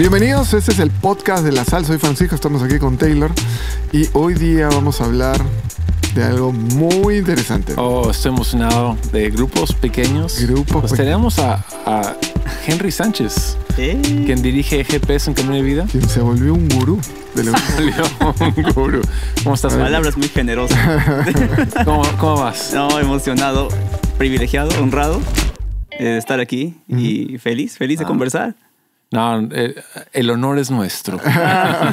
Bienvenidos, este es el podcast de La Sal. Soy Francisco, estamos aquí con Taylor. Y hoy día vamos a hablar de algo muy interesante. Oh, estoy emocionado. De grupos pequeños. Grupos pues tenemos a, Henry Sánchez, quien dirige e GPS en Camino de Vida. Quien se volvió un gurú. De la un gurú. ¿Cómo estás? Palabras muy generosas. ¿Cómo, vas? No, emocionado, privilegiado, honrado eh, de estar aquí y feliz, feliz de ah. conversar. No, eh, el honor es nuestro.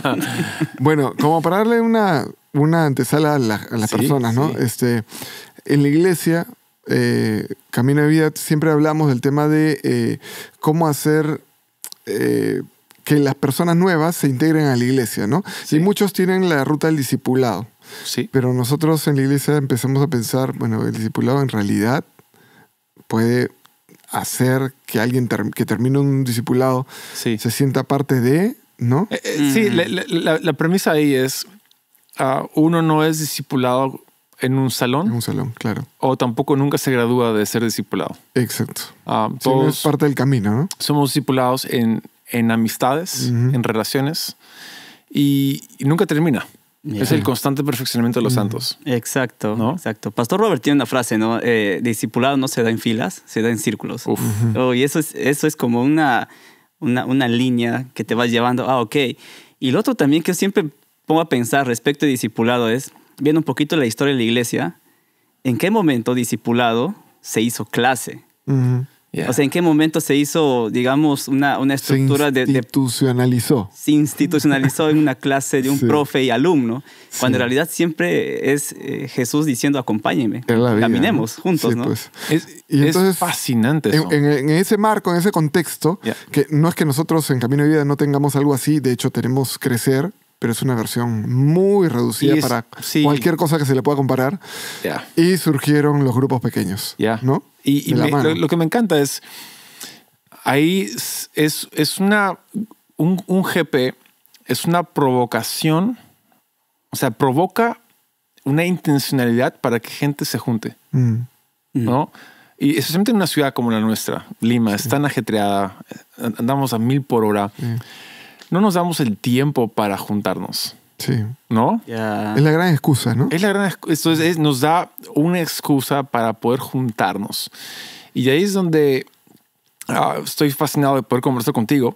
bueno, como para darle una, una antesala a, las personas, ¿no? Este, en la iglesia, eh, Camino de Vida, siempre hablamos del tema de eh, cómo hacer... que las personas nuevas se integren a la iglesia, ¿no? Y muchos tienen la ruta del discipulado. Sí. Pero nosotros en la iglesia empezamos a pensar, bueno, el discipulado en realidad puede hacer que alguien que termine un discipulado se sienta parte de, ¿no? Eh, eh, sí, mm. la, premisa ahí es, ah, uno no es discipulado en un salón. En un salón, claro. O tampoco nunca se gradúa de ser discipulado. Exacto. Ah, es parte del camino, ¿no? Somos discipulados en, amistades, en relaciones, y nunca termina. Es el constante perfeccionamiento de los santos. Exacto, exacto. Pastor Robert tiene una frase, ¿no? Eh, discipulado no se da en filas, se da en círculos. Oh, y eso es, eso es como una, una, línea que te vas llevando. Ah, ok. Y lo otro también que yo siempre pongo a pensar respecto a discipulado es, viendo un poquito la historia de la iglesia, ¿en qué momento discipulado se hizo clase? O sea, ¿en qué momento se hizo, digamos, una, estructura de... Se institucionalizó. se institucionalizó en una clase de un profe y alumno, cuando en realidad siempre es eh, Jesús diciendo, acompáñeme caminemos juntos, ¿no? Es, fascinante. En, ese marco, en ese contexto, que no es que nosotros en Camino de Vida no tengamos algo así, de hecho tenemos Crecer, pero es una versión muy reducida para cualquier cosa que se le pueda comparar. Y surgieron los grupos pequeños. ¿No? Y, lo, que me encanta es, ahí es, es, una, un, GP, es una provocación, o sea, provoca una intencionalidad para que gente se junte. Mm. ¿No? Y especialmente en una ciudad como la nuestra, Lima, es tan ajetreada, eh, andamos a mil por hora no nos damos el tiempo para juntarnos. Sí. ¿No? Es la gran excusa, ¿no? Es la gran excusa. Es, nos da una excusa para poder juntarnos. Y ahí es donde ah, estoy fascinado de poder conversar contigo,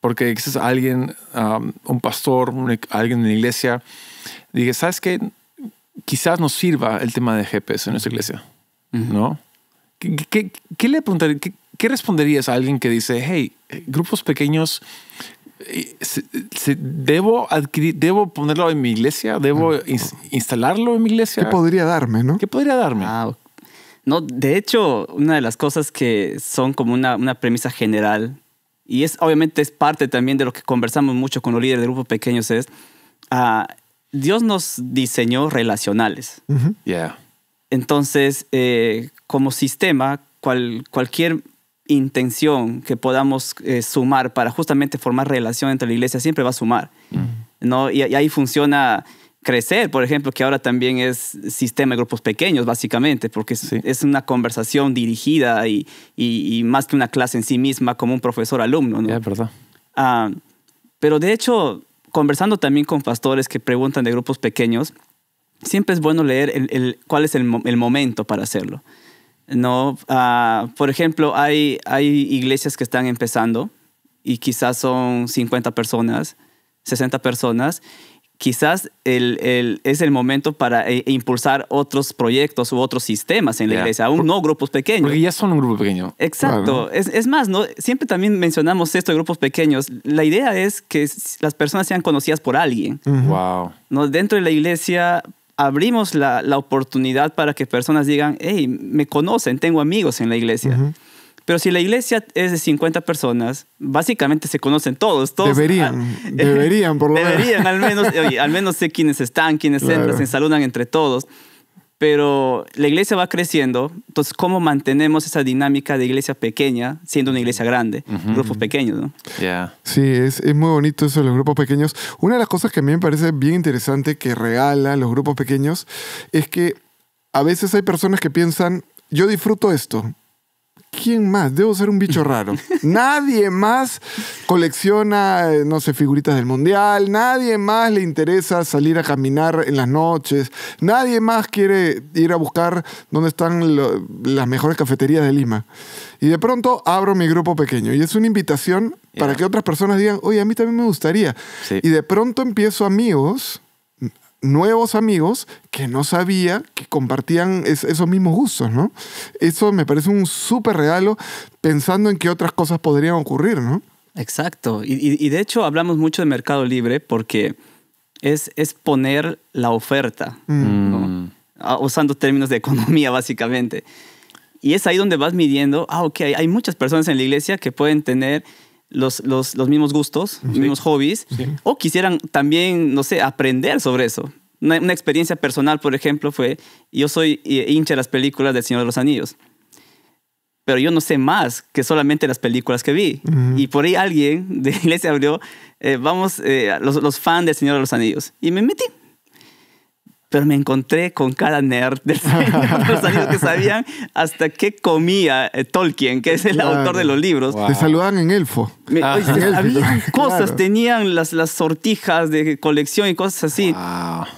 porque quizás alguien, un pastor, e, alguien en la iglesia, diga, ¿sabes qué? Quizás nos sirva el tema de GPS en nuestra iglesia, ¿no? ¿Qué, le preguntaría? ¿Qué responderías a alguien que dice, hey, eh, grupos pequeños debo adquirir, debo ponerlo en mi iglesia, debo ah. instalarlo en mi iglesia. ¿Qué podría darme, no? ¿Qué podría darme? Ah, no, de hecho, una de las cosas que son como una, una, premisa general, y es obviamente es parte también de lo que conversamos mucho con los líderes de grupos pequeños, es a ah, Dios nos diseñó relacionales. ya Entonces, eh, como sistema, cual, cualquier intención que podamos eh, sumar para justamente formar relación entre la iglesia siempre va a sumar. ¿no? Y, ahí funciona crecer, por ejemplo, que ahora también es sistema de grupos pequeños, básicamente, porque es, una conversación dirigida y, más que una clase en sí misma como un profesor-alumno. Ah, pero de hecho, conversando también con pastores que preguntan de grupos pequeños, siempre es bueno leer el, cuál es el momento para hacerlo. No, ah, por ejemplo, hay, hay iglesias que están empezando y quizás son 50 personas, 60 personas. Quizás el, el, es el momento para eh, impulsar otros proyectos u otros sistemas en la iglesia, aún no grupos pequeños. Porque ya son un grupo pequeño. Exacto. Es, es, más, ¿no? siempre también mencionamos esto de grupos pequeños. La idea es que las personas sean conocidas por alguien. Wow. ¿No? Dentro de la iglesia abrimos la, oportunidad para que personas digan, hey, me conocen, tengo amigos en la iglesia. Pero si la iglesia es de 50 personas, básicamente se conocen todos. todos deberían, deberían por lo menos. Deberían, al menos, sé quiénes están, quiénes entran, se saludan entre todos. Pero la iglesia va creciendo, entonces ¿cómo mantenemos esa dinámica de iglesia pequeña siendo una iglesia grande? Grupos pequeños, ¿no? Sí, es, muy bonito eso los grupos pequeños. Una de las cosas que a mí me parece bien interesante que regalan los grupos pequeños es que a veces hay personas que piensan, yo disfruto esto, ¿Quién más? Debo ser un bicho raro. nadie más colecciona, eh, no sé, figuritas del mundial, nadie más le interesa salir a caminar en las noches, nadie más quiere ir a buscar dónde están las mejores cafeterías de Lima. Y de pronto abro mi grupo pequeño y es una invitación para que otras personas digan, oye, a mí también me gustaría. Y de pronto empiezo amigos nuevos amigos que no sabía que compartían esos mismos gustos, ¿no? Eso me parece un súper regalo pensando en qué otras cosas podrían ocurrir, ¿no? Exacto. Y, de hecho hablamos mucho de Mercado Libre porque es, es poner la oferta, mm. ah, usando términos de economía básicamente. Y es ahí donde vas midiendo, ah, ok, hay muchas personas en la iglesia que pueden tener los, mismos gustos, los mismos hobbies, o quisieran también, no sé, aprender sobre eso. Una, experiencia personal, por ejemplo, fue, yo soy eh, hincha de las películas del Señor de los Anillos, pero yo no sé más que solamente las películas que vi. Y por ahí alguien de iglesia abrió, eh, vamos, eh, los, los fans del Señor de los Anillos, y me metí pero me encontré con cada nerd de los amigos que sabían hasta qué comía eh, Tolkien, que es el autor de los libros. Te saludaban en elfo. Me, ah. cosas, tenían las, las sortijas de colección y cosas así.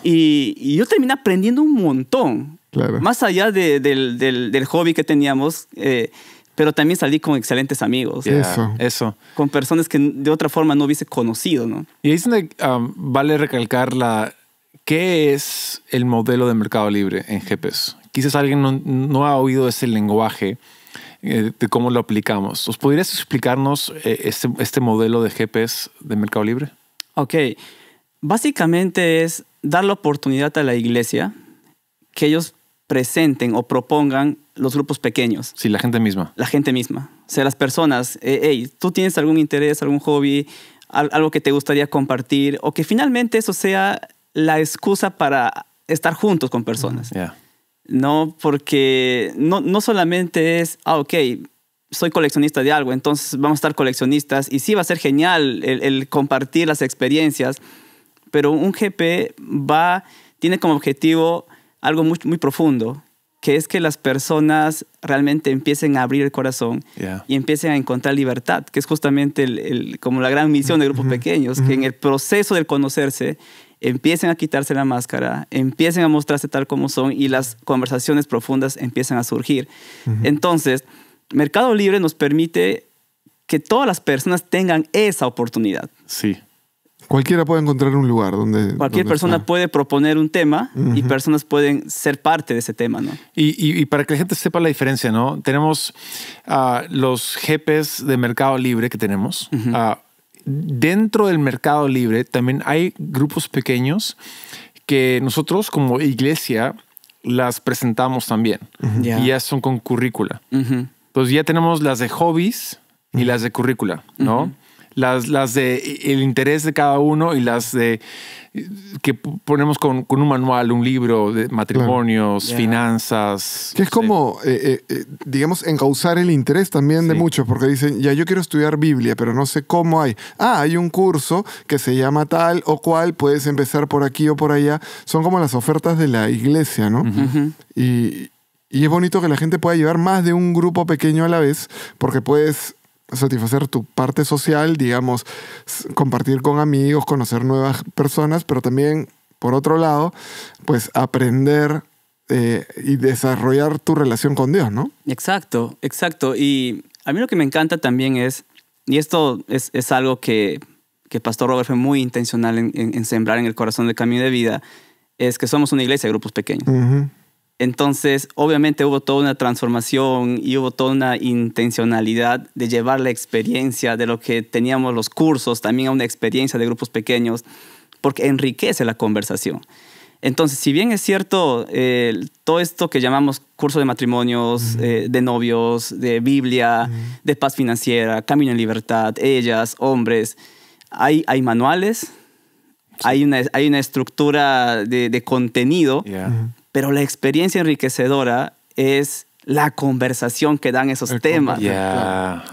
Y, yo terminé aprendiendo un montón. Más allá del, del, hobby que teníamos. Eh, pero también salí con excelentes amigos. eso. Eso. Con personas que de otra forma no hubiese conocido, ¿no? Y ahí es donde um, vale recalcar la, ¿Qué es el modelo de mercado libre en GPS? Quizás alguien no, ha oído ese lenguaje eh, de cómo lo aplicamos. ¿Os podrías explicarnos eh, este, este, modelo de GPS de mercado libre? Ok. Básicamente es dar la oportunidad a la iglesia que ellos presenten o propongan los grupos pequeños. Sí, la gente misma. La gente misma. O sea, las personas, eh, tú tienes algún interés, algún hobby, algo que te gustaría compartir, o que finalmente eso sea la excusa para estar juntos con personas. No, porque no, no solamente es, ah, ok, soy coleccionista de algo, entonces vamos a estar coleccionistas y sí va a ser genial el, compartir las experiencias, pero un GP va, tiene como objetivo algo muy, muy profundo, que es que las personas realmente empiecen a abrir el corazón y empiecen a encontrar libertad, que es justamente como la gran misión de grupos pequeños, que en el proceso del conocerse empiecen a quitarse la máscara, empiecen a mostrarse tal como son y las conversaciones profundas empiezan a surgir. Entonces, Mercado Libre nos permite que todas las personas tengan esa oportunidad. Sí. Cualquiera puede encontrar un lugar donde... Cualquier persona puede proponer un tema y personas pueden ser parte de ese tema, ¿no? Y, para que la gente sepa la diferencia, ¿no? Tenemos a los jefes de mercado libre que tenemos. a, dentro del mercado libre también hay grupos pequeños que nosotros como iglesia las presentamos también. Y ya son con currícula. pues ya tenemos las de hobbies y las de currícula, ¿no? las, las de el interés de cada uno y las de que ponemos con, un manual, un libro de matrimonios, finanzas. Que es como, eh, eh, eh, digamos, encauzar el interés también de muchos, porque dicen, ya yo quiero estudiar Biblia, pero no sé cómo hay. Ah, hay un curso que se llama tal o cual, puedes empezar por aquí o por allá. Son como las ofertas de la iglesia, ¿no? y, y es bonito que la gente pueda llevar más de un grupo pequeño a la vez, porque puedes satisfacer tu parte social, digamos, compartir con amigos, conocer nuevas personas, pero también, por otro lado, pues aprender eh, y desarrollar tu relación con Dios, ¿no? Exacto, exacto. Y a mí lo que me encanta también es, y esto es, algo que, Pastor Robert fue muy intencional en, sembrar en el corazón del camino de vida, es que somos una iglesia de grupos pequeños. Entonces, obviamente hubo toda una transformación y hubo toda una intencionalidad de llevar la experiencia de lo que teníamos los cursos también a una experiencia de grupos pequeños, porque enriquece la conversación. Entonces, si bien es cierto, eh, todo esto que llamamos curso de matrimonios, eh, de novios, de Biblia, de paz financiera, camino en libertad, ellas, hombres, hay, hay manuales, hay, una, hay una estructura de, contenido, pero la experiencia enriquecedora es la conversación que dan esos temas.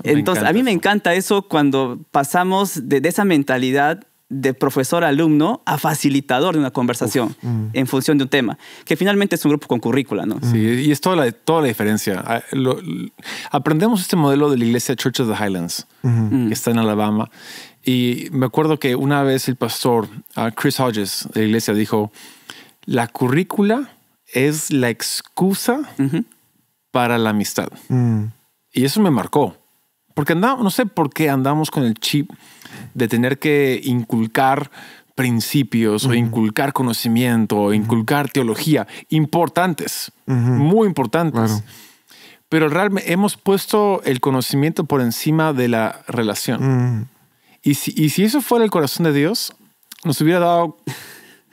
Entonces, a mí me encanta eso cuando pasamos de, esa mentalidad de profesor-alumno a facilitador de una conversación mm. en función de un tema, que finalmente es un grupo con currícula, ¿no? Sí, y es toda la, toda la diferencia. Ah, aprendemos este modelo de la iglesia Church of the Highlands, que está en Alabama, y me acuerdo que una vez el pastor ah, Chris Hodges de la iglesia dijo, la currícula es la excusa para la amistad. Mm. Y eso me marcó. Porque andamos, no sé por qué andamos con el chip de tener que inculcar principios o inculcar conocimiento o inculcar teología importantes, muy importantes. Pero realmente hemos puesto el conocimiento por encima de la relación. Mm. Y si, si eso fuera el corazón de Dios, nos hubiera dado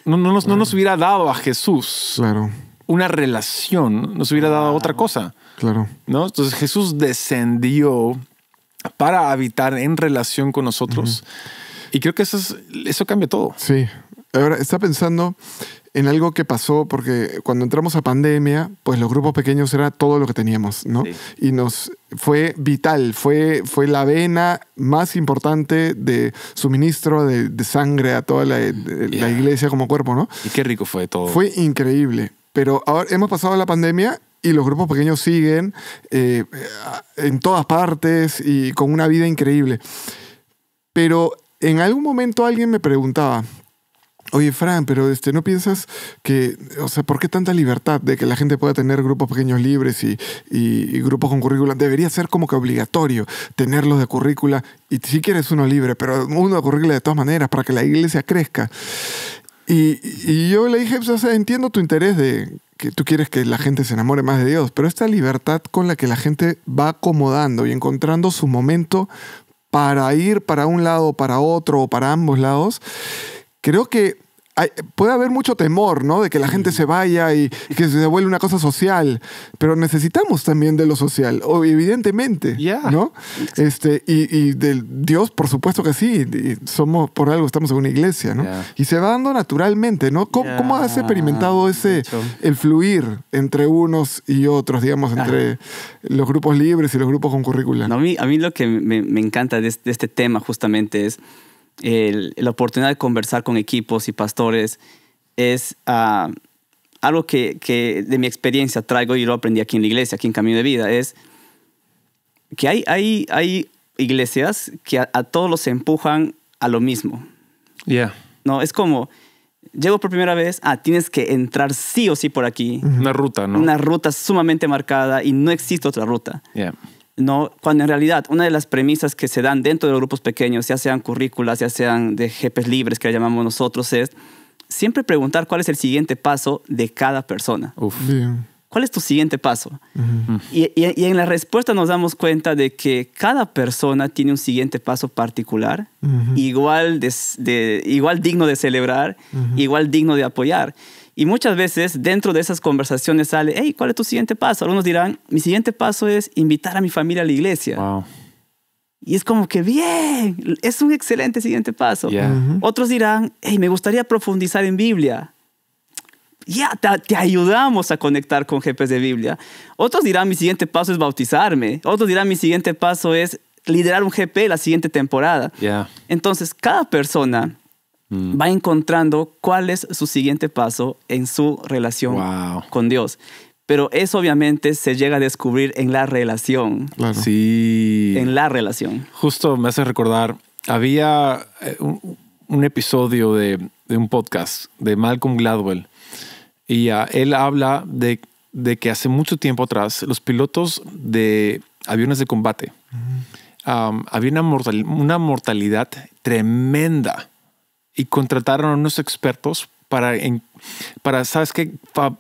no, nos, no, nos hubiera dado a Jesús. Claro una relación, nos hubiera dado otra cosa. Claro. ¿No? Entonces Jesús descendió para habitar en relación con nosotros. Y creo que eso, eso cambia todo. Sí. Ahora, está pensando en algo que pasó, porque cuando entramos a pandemia, pues los grupos pequeños era todo lo que teníamos, ¿no? Y nos fue vital, fue, fue la vena más importante de suministro de, sangre a toda la, la iglesia como cuerpo, ¿no? Y qué rico fue todo. Fue increíble. Pero ahora hemos pasado la pandemia y los grupos pequeños siguen eh, en todas partes y con una vida increíble. Pero en algún momento alguien me preguntaba, Oye, Fran, pero este, ¿no piensas que, o sea, ¿por qué tanta libertad de que la gente pueda tener grupos pequeños libres y, grupos con currícula? Debería ser como que obligatorio tenerlos de currícula, y si quieres uno libre, pero uno de currícula de todas maneras, para que la iglesia crezca. Y, yo le dije, pues, o sea, entiendo tu interés de que tú quieres que la gente se enamore más de Dios, pero esta libertad con la que la gente va acomodando y encontrando su momento para ir para un lado, para otro o para ambos lados, creo que puede haber mucho temor, ¿no? De que la gente se vaya y, que se vuelva una cosa social, pero necesitamos también de lo social, evidentemente, ¿no? Este, y, de Dios, por supuesto que sí, somos, por algo estamos en una iglesia, ¿no? Y se va dando naturalmente, ¿no? ¿Cómo, has experimentado ese, el fluir entre unos y otros, digamos, ah. entre los grupos libres y los grupos con currícula? a, mí, lo que me, encanta de este tema justamente es la oportunidad de conversar con equipos y pastores es ah, algo que, de mi experiencia traigo y lo aprendí aquí en la iglesia, aquí en Camino de Vida, es que hay, hay, hay iglesias que a, todos los empujan a lo mismo. ya No, es como, llego por primera vez, ah, tienes que entrar sí o sí por aquí. Una ruta, ¿no? Una ruta sumamente marcada y no existe otra ruta. ya ¿no? Cuando en realidad una de las premisas que se dan dentro de los grupos pequeños, ya sean currículas, ya sean de jefes libres que le llamamos nosotros, es siempre preguntar cuál es el siguiente paso de cada persona. ¿Cuál es tu siguiente paso? Mm. y, en la respuesta nos damos cuenta de que cada persona tiene un siguiente paso particular, igual, igual digno de celebrar, igual digno de apoyar. Y muchas veces dentro de esas conversaciones sale, hey, ¿cuál es tu siguiente paso? Algunos dirán, mi siguiente paso es invitar a mi familia a la iglesia. Y es como que bien, es un excelente siguiente paso. Otros dirán, hey, me gustaría profundizar en Biblia. Ya, te, ayudamos a conectar con GPs de Biblia. Otros dirán, mi siguiente paso es bautizarme. Otros dirán, mi siguiente paso es liderar un GP la siguiente temporada. Entonces, cada persona va mm. encontrando cuál es su siguiente paso en su relación con Dios. Pero eso obviamente se llega a descubrir en la relación. Sí. En la relación. Justo me hace recordar, había eh, un, episodio de, un podcast de Malcolm Gladwell y él habla de, que hace mucho tiempo atrás los pilotos de aviones de combate había una mortalidad tremenda y contrataron a unos expertos para, para ¿sabes qué?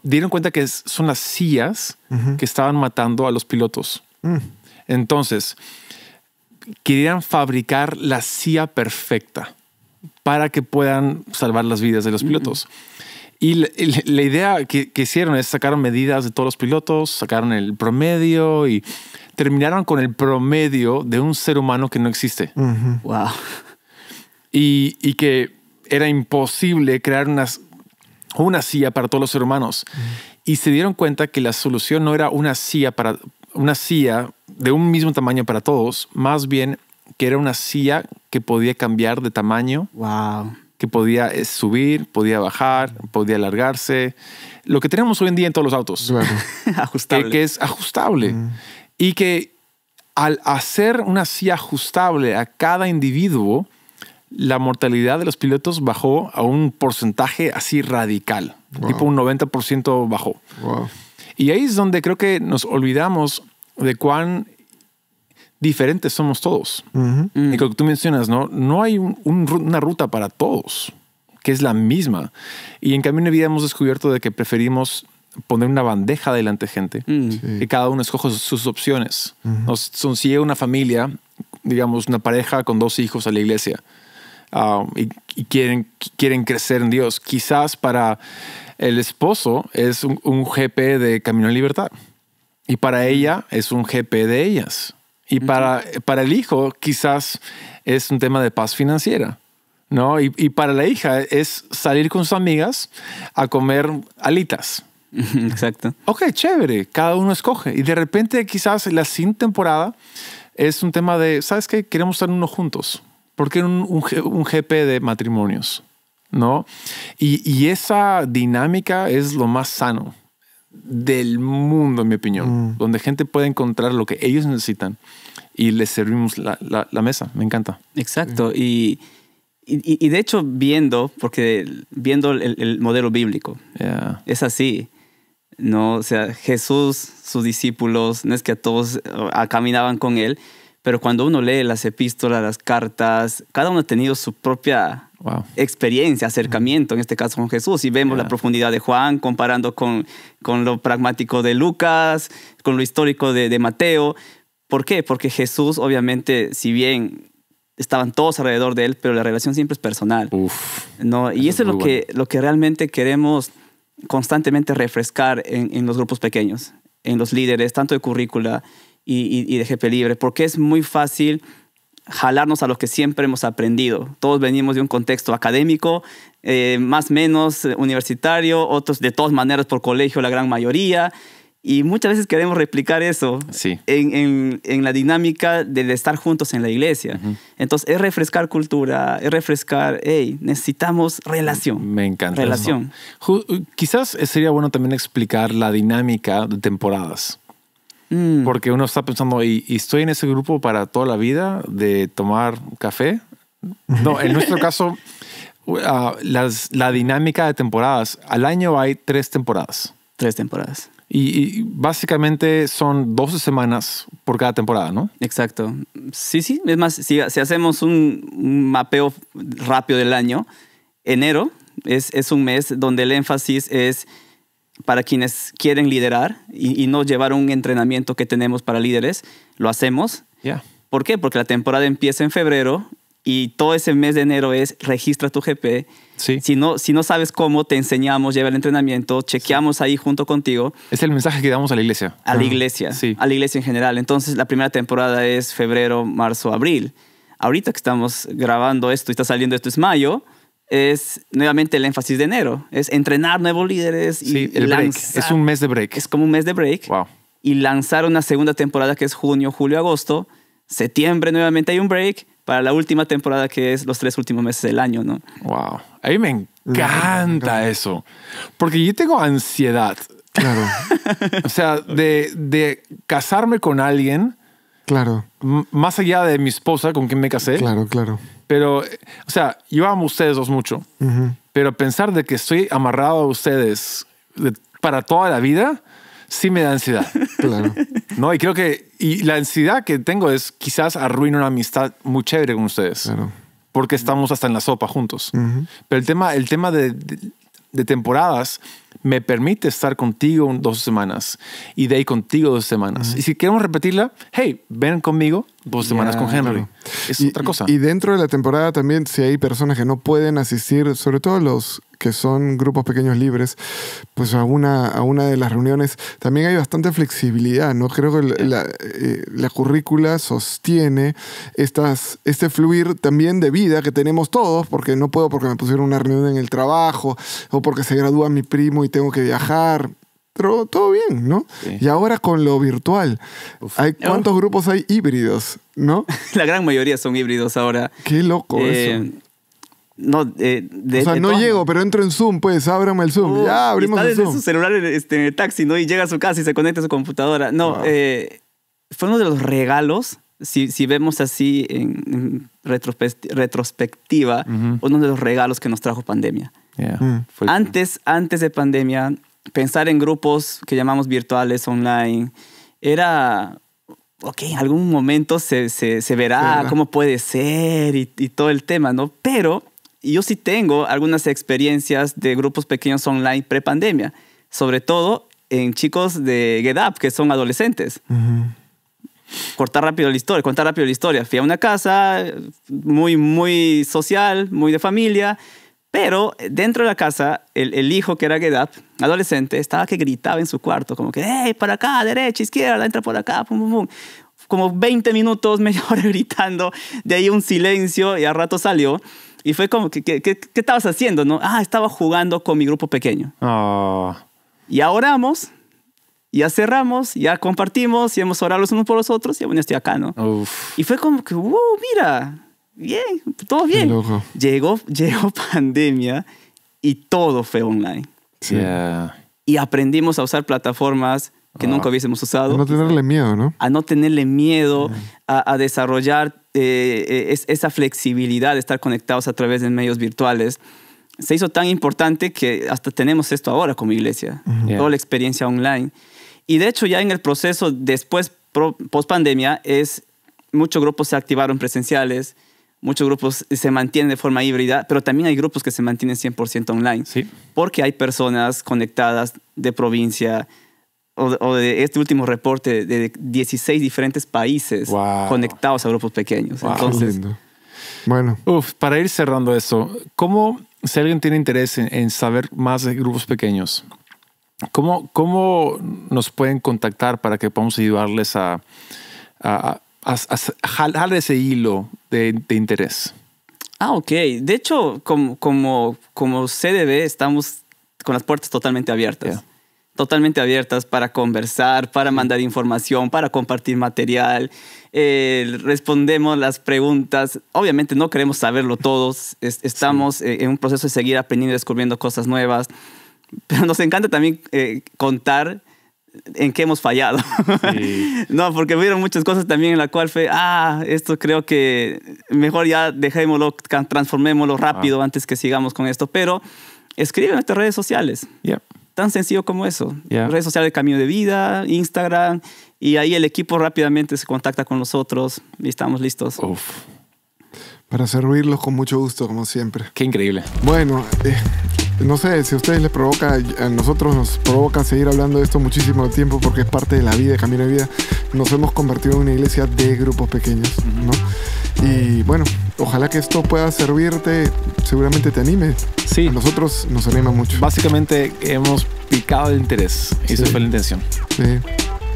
dieron cuenta que son las sillas que estaban matando a los pilotos. Mm. Entonces, querían fabricar la silla perfecta para que puedan salvar las vidas de los mm. pilotos. Y la, idea que, hicieron es sacar medidas de todos los pilotos, sacaron el promedio y terminaron con el promedio de un ser humano que no existe. Wow. y que era imposible crear unas, una silla para todos los hermanos. Y se dieron cuenta que la solución no era una silla, para, una silla de un mismo tamaño para todos, más bien que era una silla que podía cambiar de tamaño. Que podía eh, subir, podía bajar, podía alargarse. Lo que tenemos hoy en día en todos los autos. ajustable. Que, es ajustable. Y que al hacer una silla ajustable a cada individuo, la mortalidad de los pilotos bajó a un porcentaje así radical, tipo un 90% bajó. Y ahí es donde creo que nos olvidamos de cuán diferentes somos todos. Y como tú mencionas, no, hay una ruta para todos que es la misma. Y en cambio en vida hemos descubierto de que preferimos poner una bandeja delante de gente, mm. y cada uno escoge sus, opciones. Nos, son, si una familia, digamos, una pareja con dos hijos a la iglesia, Um, y, quieren, quieren crecer en Dios. Quizás para el esposo es un, GP de Camino a Libertad y para ella es un GP de ellas. Y para, para el hijo quizás es un tema de paz financiera. ¿no? Y, para la hija es salir con sus amigas a comer alitas. Exacto. Ok, chévere, cada uno escoge. Y de repente quizás la sin temporada es un tema de, ¿sabes qué? Queremos estar uno juntos porque era un, jefe de matrimonios, ¿no? Y, esa dinámica es lo más sano del mundo, en mi opinión, mm. donde gente puede encontrar lo que ellos necesitan y les servimos la, mesa. Me encanta. Exacto. Y, de hecho, viendo, porque viendo el, modelo bíblico, es así. No, o sea, Jesús, sus discípulos, no es que todos ah, caminaban con él, pero cuando uno lee las epístolas, las cartas, cada uno ha tenido su propia experiencia, acercamiento, en este caso con Jesús. Y vemos la profundidad de Juan comparando con, con lo pragmático de Lucas, con lo histórico de, Mateo. ¿Por qué? Porque Jesús, obviamente, si bien estaban todos alrededor de él, pero la relación siempre es personal. ¿no? Y eso es, lo, que, lo que realmente queremos constantemente refrescar en, en, los grupos pequeños, en los líderes, tanto de currícula y, y, de Jefe Libre, porque es muy fácil jalarnos a lo que siempre hemos aprendido. Todos venimos de un contexto académico, eh, más menos eh, universitario, otros de todas maneras por colegio, la gran mayoría. Y muchas veces queremos replicar eso en, en, la dinámica de estar juntos en la iglesia. Entonces, es refrescar cultura, es refrescar, hey, necesitamos relación. Me encanta. Relación. Quizás sería bueno también explicar la dinámica de temporadas. Mm. Porque uno está pensando, ¿y, estoy en ese grupo para toda la vida de tomar café? No, en nuestro caso, uh, la dinámica de temporadas, al año hay tres temporadas. Tres temporadas. Y, básicamente son 12 semanas por cada temporada, ¿no? Exacto. Sí, sí. Es más, si, hacemos un, mapeo rápido del año, enero es, es un mes donde el énfasis es para quienes quieren liderar y, no llevar un entrenamiento que tenemos para líderes, lo hacemos. ¿Por qué? Porque la temporada empieza en febrero y todo ese mes de enero es registra tu GP. Si, no, si no sabes cómo, te enseñamos, lleva el entrenamiento, chequeamos ahí junto contigo. Es el mensaje que damos a la iglesia. A la ah, iglesia, sí. a la iglesia en general. Entonces la primera temporada es febrero, marzo, abril. Ahorita que estamos grabando esto y está saliendo esto es mayo es nuevamente el énfasis de enero, es entrenar nuevos líderes. Y sí, el break. Es un mes de break. Es como un mes de break. Wow. Y lanzar una segunda temporada que es junio, julio, agosto. Septiembre nuevamente hay un break para la última temporada que es los tres últimos meses del año, ¿no? Wow. A mí me encanta eso. Porque yo tengo ansiedad. Claro. o sea, de, de casarme con alguien Claro. más allá de mi esposa con quien me casé. Claro, claro. Pero, o sea, yo amo a ustedes dos mucho, pero pensar de que estoy amarrado a ustedes para toda la vida, sí me da ansiedad. Claro. No, y creo que y la ansiedad que tengo es quizás arruinar una amistad muy chévere con ustedes. Claro. Porque estamos hasta en la sopa juntos. Pero el tema, el tema de, de temporadas me permite estar contigo dos semanas y de ahí contigo dos semanas. Y si queremos repetirla, hey, ven conmigo dos semanas con Henry. Es y, otra cosa. Y dentro de la temporada también, si hay personas que no pueden asistir, sobre todo los que son grupos pequeños libres, pues a una, a una de las reuniones también hay bastante flexibilidad, ¿no? Creo que la, eh, la currícula sostiene estas, este fluir también de vida que tenemos todos, porque no puedo porque me pusieron una reunión en el trabajo, o porque se gradúa mi primo y tengo que viajar, todo bien, ¿no? Y ahora con lo virtual, ¿hay cuántos grupos hay híbridos, no? La gran mayoría son híbridos ahora. Qué loco eh, eso. No, eh, o sea, no llego, pero entro en Zoom, pues, ábrame el Zoom. ya, abrimos está Zoom. desde su celular este, en el taxi, ¿no? Y llega a su casa y se conecta a su computadora. No, eh, fue uno de los regalos, si, vemos así en, retrospectiva, uno de los regalos que nos trajo pandemia. Antes, antes de pandemia, pensar en grupos que llamamos virtuales online, era, ok, en algún momento se, verá cómo puede ser y, todo el tema, ¿no? Pero yo sí tengo algunas experiencias de grupos pequeños online pre-pandemia, sobre todo en chicos de Get que son adolescentes. Cortar rápido la historia, contar rápido la historia. Fui a una casa muy, muy social, muy de familia pero eh, dentro de la casa, el, hijo que era Gedap, adolescente, estaba que gritaba en su cuarto, como que, hey, para acá, derecha, izquierda, entra por acá, pum, pum, pum. Como 20 minutos, media hora gritando, de ahí un silencio y al rato salió. Y fue como, que qué, estabas haciendo? No? Ah, estaba jugando con mi grupo pequeño. Ah. Y Y oramos, ya cerramos, ya compartimos, y hemos orado los unos por los otros y bueno, estoy acá, ¿no? Uf. Y fue como que, wow, mira, bien, todo bien. Llegó, llegó pandemia y todo fue online. Y aprendimos a usar plataformas que ah. nunca hubiésemos usado. A no tenerle miedo, ¿no? A no tenerle miedo, a, desarrollar eh, e, esa flexibilidad de estar conectados a través de medios virtuales. Se hizo tan importante que hasta tenemos esto ahora como iglesia, toda la experiencia online. Y de hecho ya en el proceso después, post pandemia, es, muchos grupos se activaron presenciales, Muchos grupos se mantienen de forma híbrida, pero también hay grupos que se mantienen 100% online. Sí. Porque hay personas conectadas de provincia o, de este último reporte de 16 diferentes países conectados a grupos pequeños. Entonces, bueno. Uf, para ir cerrando eso, ¿cómo, si alguien tiene interés en, saber más de grupos pequeños, ¿cómo, cómo nos pueden contactar para que podamos ayudarles a, jalar ese hilo de, interés. Ah, ok. De hecho, como, como, CDB estamos con las puertas totalmente abiertas. Totalmente abiertas para conversar, para mandar información, para compartir material. Eh, respondemos las preguntas. Obviamente no queremos saberlo todos. estamos eh, en un proceso de seguir aprendiendo, descubriendo cosas nuevas. Pero nos encanta también eh, contar en qué hemos fallado. no, porque vieron muchas cosas también en la cual fue, ah, esto creo que mejor ya dejémoslo, transformémoslo rápido antes que sigamos con esto. Pero escribe en nuestras redes sociales. Ya. Tan sencillo como eso. Redes sociales de Camino de Vida, Instagram, y ahí el equipo rápidamente se contacta con nosotros y estamos listos. Para servirlo con mucho gusto, como siempre. Qué increíble. Bueno, eh, no sé si a ustedes les provoca, a nosotros nos provoca seguir hablando de esto muchísimo tiempo porque es parte de la vida, camino de vida. Nos hemos convertido en una iglesia de grupos pequeños, ¿no? Y bueno, ojalá que esto pueda servirte, seguramente te anime. Sí. nosotros nos anima mucho. Básicamente hemos picado el interés, y eso fue la intención. Sí.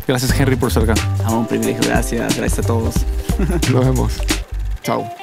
Gracias Henry por ser acá. un privilegio, gracias, gracias a todos. Nos vemos. Chao.